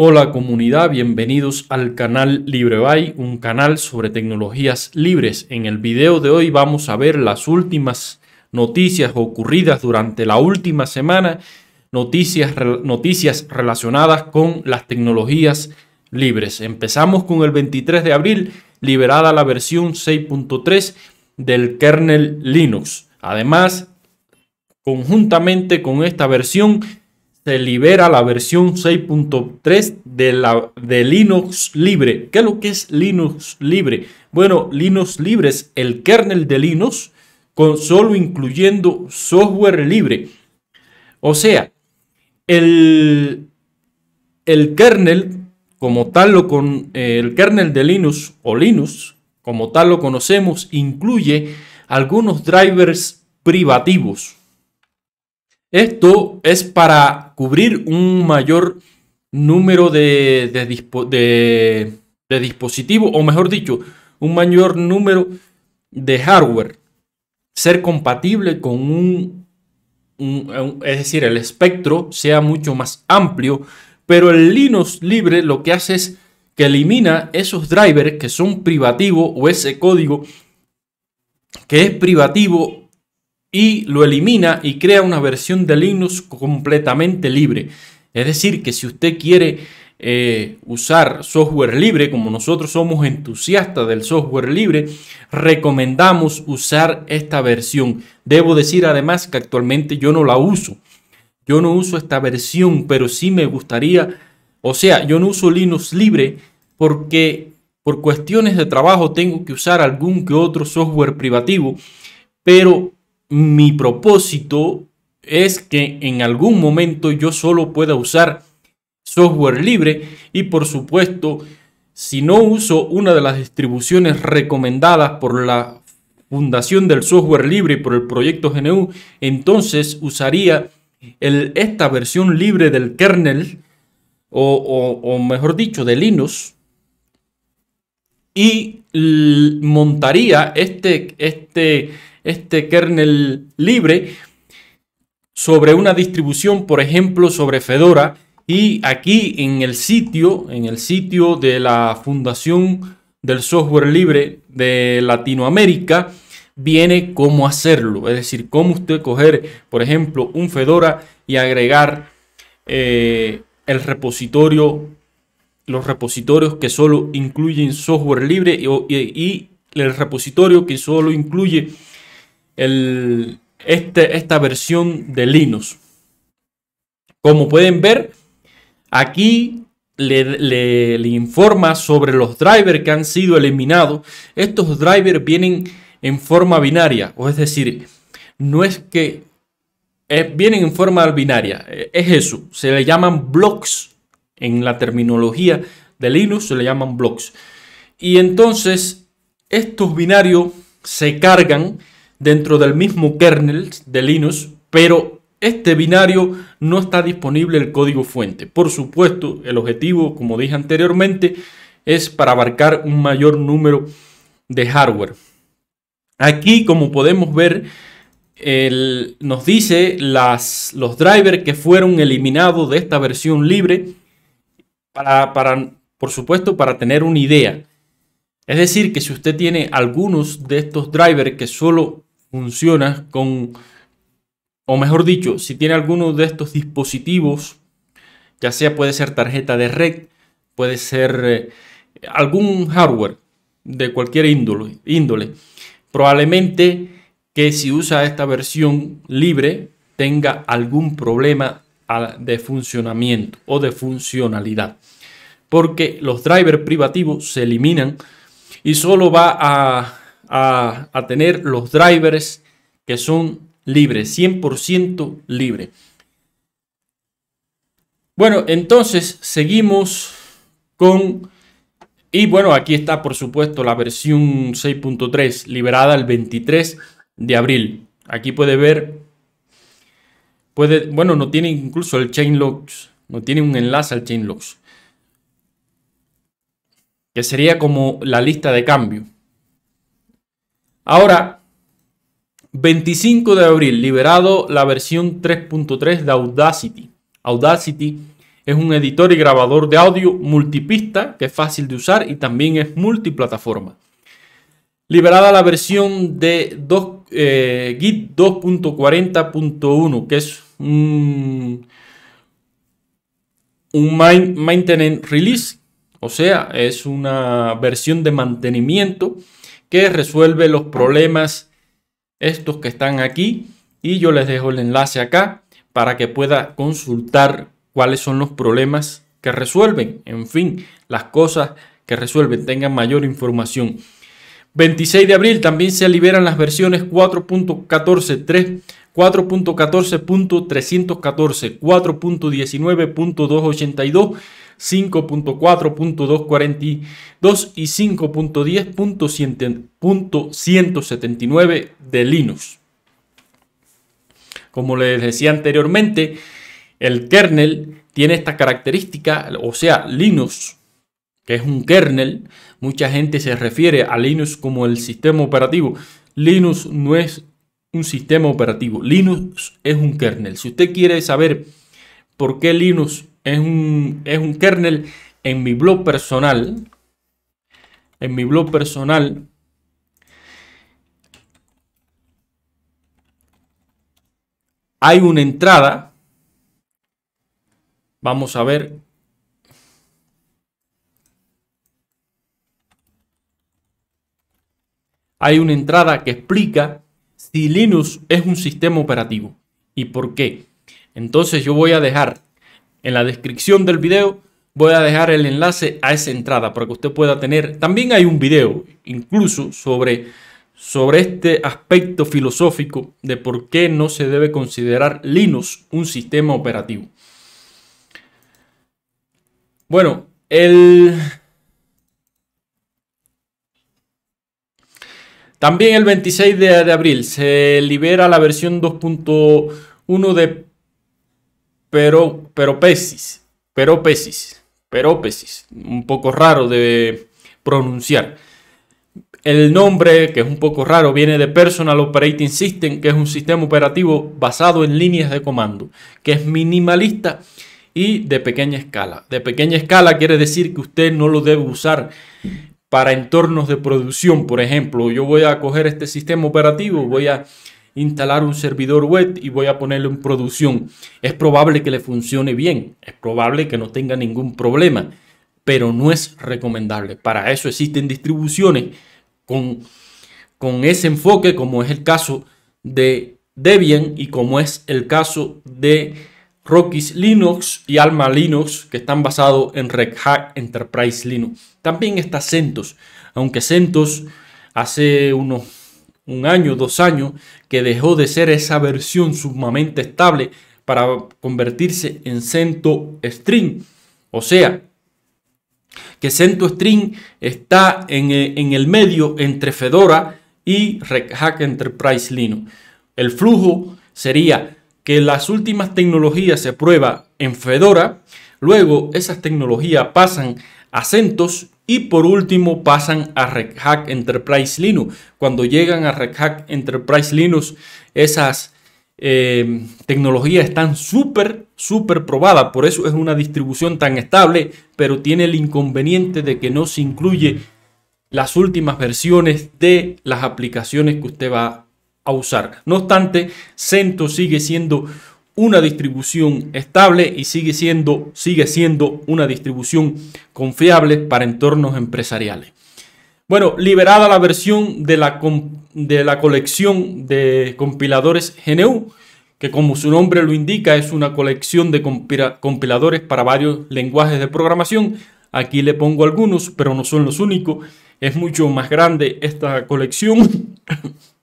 Hola comunidad, bienvenidos al canal LibreBay, un canal sobre tecnologías libres. En el video de hoy vamos a ver las últimas noticias ocurridas durante la última semana, noticias, noticias relacionadas con las tecnologías libres. Empezamos con el 23 de abril, liberada la versión 6.3 del kernel Linux. Además, conjuntamente con esta versión se libera la versión 6.3 de, la, de Linux Libre. ¿Qué es lo que es Linux Libre? Bueno, Linux Libre es el kernel de Linux con solo incluyendo software libre. O sea, el, el kernel como tal lo con el kernel de Linux o Linux como tal lo conocemos incluye algunos drivers privativos esto es para cubrir un mayor número de, dispositivos, o mejor dicho, un mayor número de hardware. Ser compatible con un, un, es decir, el espectro sea mucho más amplio, pero el Linux libre lo que hace es que elimina esos drivers que son privativos o ese código que es privativo y lo elimina y crea una versión de Linux completamente libre. Es decir, que si usted quiere eh, usar software libre, como nosotros somos entusiastas del software libre, recomendamos usar esta versión. Debo decir además que actualmente yo no la uso. Yo no uso esta versión, pero sí me gustaría, o sea, yo no uso Linux libre porque por cuestiones de trabajo tengo que usar algún que otro software privativo, pero mi propósito es que en algún momento yo solo pueda usar software libre y por supuesto si no uso una de las distribuciones recomendadas por la Fundación del Software Libre y por el proyecto GNU, entonces usaría esta versión libre del kernel o, o mejor dicho de Linux y montaría este, este este kernel libre sobre una distribución, por ejemplo, sobre Fedora. Y aquí en el sitio, en el sitio de la Fundación del Software Libre de Latinoamérica, viene cómo hacerlo. Es decir, cómo usted coger, por ejemplo, un Fedora y agregar eh, el repositorio, los repositorios que solo incluyen software libre y, y el repositorio que solo incluye el, este, esta versión de Linux. Como pueden ver, aquí le, informa sobre los drivers que han sido eliminados. Estos drivers vienen en forma binaria, o es decir, no es que eh, vienen en forma binaria, eh, es eso, se le llaman blocks en la terminología de Linux, se le llaman blocks. Y entonces estos binarios se cargan dentro del mismo kernel de Linux, pero este binario no está disponible el código fuente. Por supuesto, el objetivo, como dije anteriormente, es para abarcar un mayor número de hardware. Aquí, como podemos ver, nos dice los drivers que fueron eliminados de esta versión libre por supuesto, para tener una idea. Es decir, que si usted tiene algunos de estos drivers que solo funciona con, o mejor dicho, si tiene alguno de estos dispositivos, ya sea puede ser tarjeta de red, puede ser eh, algún hardware de cualquier índole, índole, probablemente que si usa esta versión libre tenga algún problema de funcionamiento o de funcionalidad. Porque los drivers privativos se eliminan y solo va a a, tener los drivers que son libres, 100% libre. Bueno, entonces seguimos con... Y bueno, aquí está por supuesto la versión 6.3 liberada el 23 de abril. Aquí puede ver, puede, bueno, no tiene incluso el chain logs, no tiene un enlace al chain logs, que sería como la lista de cambio. Ahora, 25 de abril, liberado la versión 3.3 de Audacity. Audacity es un editor y grabador de audio multipista que es fácil de usar y también es multiplataforma. Liberada la versión de eh, Git 2.40.1, que es un, un maintenance release, o sea, es una versión de mantenimiento que resuelve los problemas estos que están aquí y yo les dejo el enlace acá para que pueda consultar cuáles son los problemas que resuelven, en fin, las cosas que resuelven, tengan mayor información. 26 de abril también se liberan las versiones 4.14.3, 4.14.314, 4.19.282, 5.4.242 y 5.10.179 de Linux. Como les decía anteriormente, el kernel tiene esta característica, o sea, Linux, que es un kernel, mucha gente se refiere a Linux como el sistema operativo. Linux no es un sistema operativo, Linux es un kernel. Si usted quiere saber por qué Linux es un, es un kernel en mi blog personal. En mi blog personal. Hay una entrada. Vamos a ver hay una entrada que explica si Linux es un sistema operativo y por qué. Entonces yo voy a dejar en la descripción del video voy a dejar el enlace a esa entrada para que usted pueda tener. También hay un video incluso sobre, sobre este aspecto filosófico de por qué no se debe considerar Linux un sistema operativo. Bueno, el... También el 26 de, de abril se libera la versión 2.1 de pero, pero pesis, pero pesis, pero pesis, un poco raro de pronunciar. El nombre, que es un poco raro, viene de Personal Operating System, que es un sistema operativo basado en líneas de comando, que es minimalista y de pequeña escala. De pequeña escala quiere decir que usted no lo debe usar para entornos de producción, por ejemplo. Yo voy a coger este sistema operativo, voy a instalar un servidor web y voy a ponerlo en producción. Es probable que le funcione bien, es probable que no tenga ningún problema, pero no es recomendable. Para eso existen distribuciones con, con ese enfoque, como es el caso de Debian y como es el caso de Rockies Linux y Alma Linux, que están basados en Red Hat Enterprise Linux. También está CentOS, aunque CentOS hace unos un año, dos años, que dejó de ser esa versión sumamente estable para convertirse en Cento String. O sea, que CentOS String está en, eh, en el medio entre Fedora y Red Hat Enterprise Linux. El flujo sería que las últimas tecnologías se prueban en Fedora, luego esas tecnologías pasan a CentOS y por último pasan a Red Hat Enterprise Linux. Cuando llegan a Red Hat Enterprise Linux, esas eh, tecnologías están súper, súper probadas. Por eso es una distribución tan estable, pero tiene el inconveniente de que no se incluye las últimas versiones de las aplicaciones que usted va a usar. No obstante, CentOS sigue siendo una distribución estable y sigue siendo, sigue siendo una distribución confiable para entornos empresariales. Bueno, liberada la versión de la, de la colección de compiladores GNU, que como su nombre lo indica es una colección de compiladores para varios lenguajes de programación. Aquí le pongo algunos, pero no son los únicos. Es mucho más grande esta colección.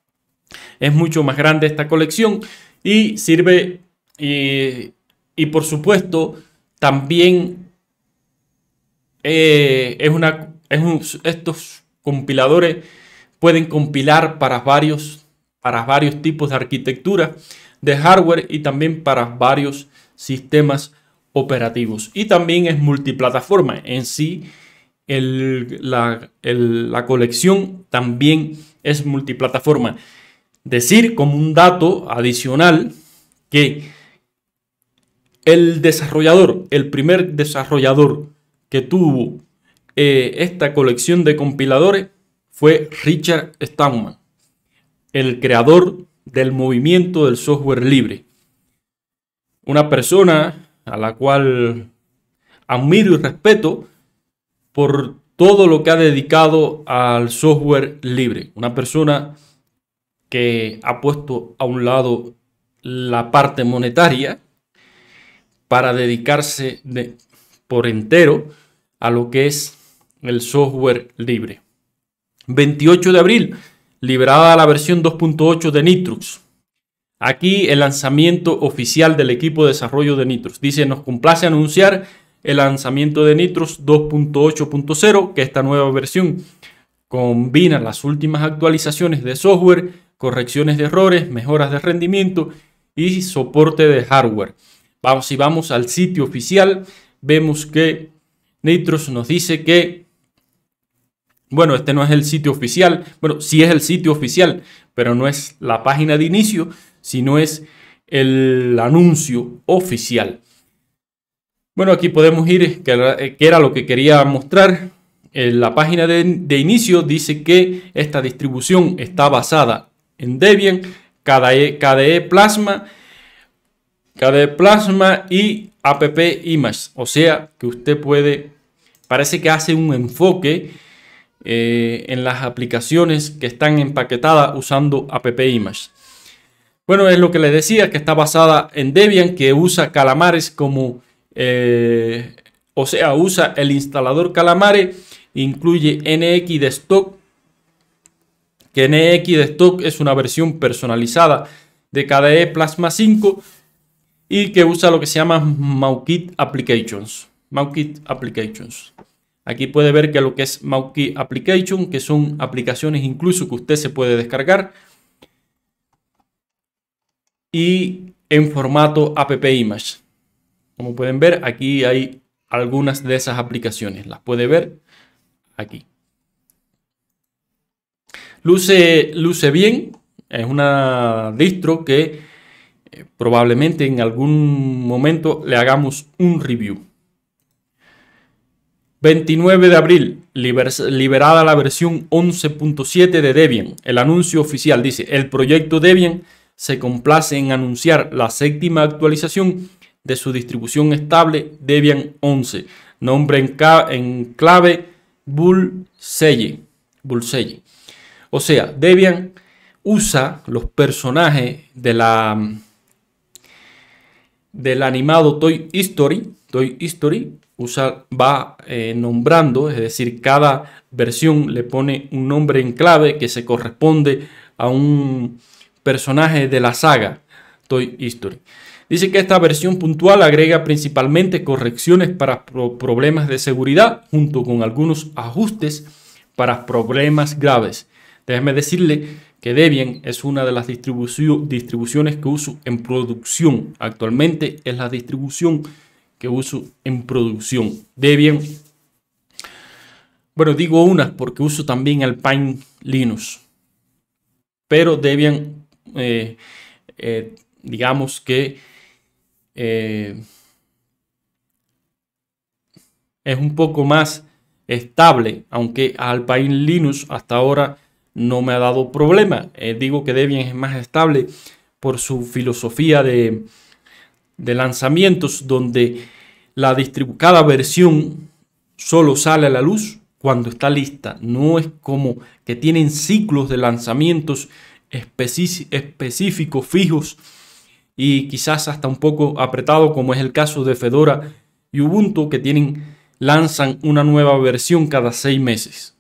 es mucho más grande esta colección y sirve y, por supuesto, también eh, es una, estos compiladores pueden compilar para varios, para varios tipos de arquitectura de hardware y también para varios sistemas operativos. Y también es multiplataforma. En sí, la, la colección también es multiplataforma. Decir como un dato adicional que el desarrollador, el primer desarrollador que tuvo eh, esta colección de compiladores fue Richard Stallman, el creador del movimiento del software libre. Una persona a la cual admiro y respeto por todo lo que ha dedicado al software libre. Una persona que ha puesto a un lado la parte monetaria para dedicarse por entero a lo que es el software libre. 28 de abril, liberada la versión 2.8 de Nitrux. Aquí el lanzamiento oficial del equipo de desarrollo de Nitrux. Dice, nos complace anunciar el lanzamiento de Nitrux 2.8.0, que esta nueva versión combina las últimas actualizaciones de software, correcciones de errores, mejoras de rendimiento y soporte de hardware si vamos al sitio oficial, vemos que Nitros nos dice que, bueno, este no es el sitio oficial, bueno, sí es el sitio oficial, pero no es la página de inicio, sino es el anuncio oficial. Bueno, aquí podemos ir, que era lo que quería mostrar. En eh, la página de, inicio dice que esta distribución está basada en Debian, KDE e Plasma, KDE Plasma y App Image. O sea que usted puede, parece que hace un enfoque eh, en las aplicaciones que están empaquetadas usando App Bueno, es lo que les decía, que está basada en Debian, que usa Calamares como, eh, o sea, usa el instalador Calamares, incluye NX de stock, que NX de es una versión personalizada de KDE Plasma 5 y que usa lo que se llama MauKit Applications. MauKit Applications. Aquí puede ver que lo que es MauKit Application, que son aplicaciones incluso que usted se puede descargar y en formato app image. Como pueden ver, aquí hay algunas de esas aplicaciones. Las puede ver aquí. Luce, luce bien. Es una distro que eh, probablemente en algún momento le hagamos un review. 29 de abril, liberada la versión 11.7 de Debian. El anuncio oficial dice, el proyecto Debian se complace en anunciar la séptima actualización de su distribución estable Debian 11. Nombre en, en clave Bullseye. Bullseye. O sea, Debian usa los personajes de la del animado Toy History, Toy History usa, va eh, nombrando, es decir, cada versión le pone un nombre en clave que se corresponde a un personaje de la saga Toy History. Dice que esta versión puntual agrega principalmente correcciones para problemas de seguridad junto con algunos ajustes para problemas graves. Déjeme decirle que Debian es una de las distribuciones que uso en producción. Actualmente es la distribución que uso en producción. Debian. Bueno, digo unas porque uso también Alpine Linux. Pero Debian, eh, eh, digamos que eh, es un poco más estable, aunque Alpine Linux hasta ahora no me ha dado problema. Eh, digo que Debian es más estable por su filosofía de, lanzamientos, donde la cada versión solo sale a la luz cuando está lista. No es como que tienen ciclos de lanzamientos específicos, fijos y quizás hasta un poco apretado, como es el caso de Fedora y Ubuntu, que tienen, lanzan una nueva versión cada seis meses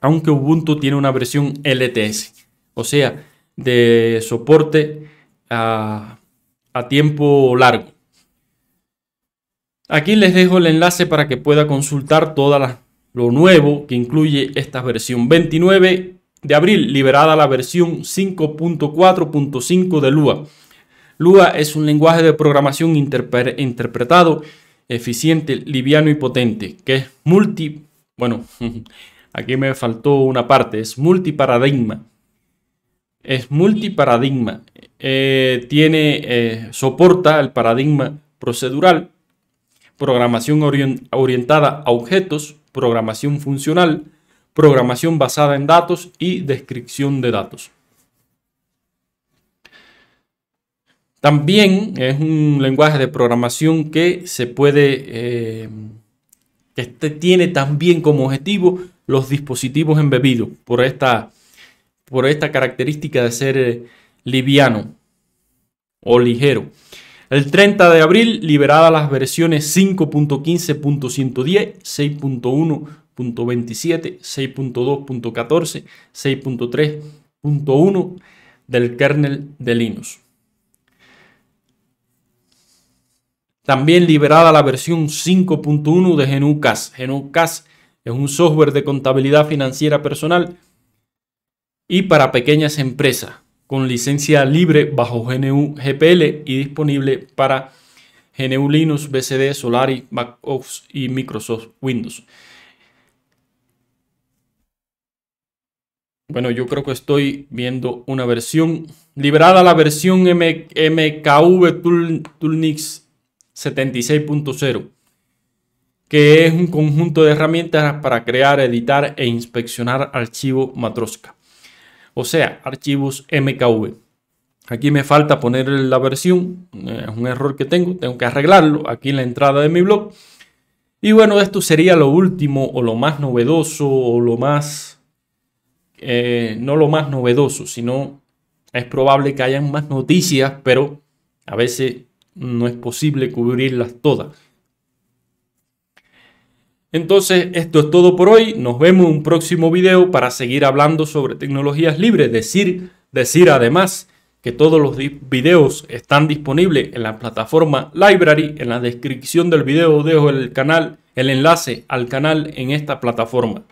aunque Ubuntu tiene una versión LTS, o sea, de soporte a, tiempo largo. Aquí les dejo el enlace para que pueda consultar todo lo nuevo que incluye esta versión 29 de abril, liberada la versión 5.4.5 de Lua. Lua es un lenguaje de programación interpretado, eficiente, liviano y potente, que es multi, bueno, Aquí me faltó una parte, es multiparadigma. Es multiparadigma. Eh, tiene, eh, soporta el paradigma procedural, programación orientada a objetos, programación funcional, programación basada en datos y descripción de datos. También es un lenguaje de programación que se puede eh, que este tiene también como objetivo los dispositivos embebidos por esta, por esta característica de ser eh, liviano o ligero. El 30 de abril liberada las versiones 5.15.110, 6.1.27, 6.2.14, 6.3.1 del kernel de Linux. También liberada la versión 5.1 de GenuCas. GenuCas es un software de contabilidad financiera personal y para pequeñas empresas con licencia libre bajo GNU GPL y disponible para GNU Linux, BCD, Solaris, Mac y Microsoft Windows. Bueno, yo creo que estoy viendo una versión liberada la versión MKV Toolnix 76.0, que es un conjunto de herramientas para crear, editar e inspeccionar archivos Matroska, o sea, archivos MKV. Aquí me falta poner la versión, eh, es un error que tengo, tengo que arreglarlo aquí en la entrada de mi blog. Y bueno, esto sería lo último o lo más novedoso o lo más, eh, no lo más novedoso, sino es probable que hayan más noticias, pero a veces no es posible cubrirlas todas. Entonces, esto es todo por hoy. Nos vemos en un próximo video para seguir hablando sobre tecnologías libres. Decir, decir además que todos los videos están disponibles en la plataforma Library. En la descripción del video dejo el canal, el enlace al canal en esta plataforma.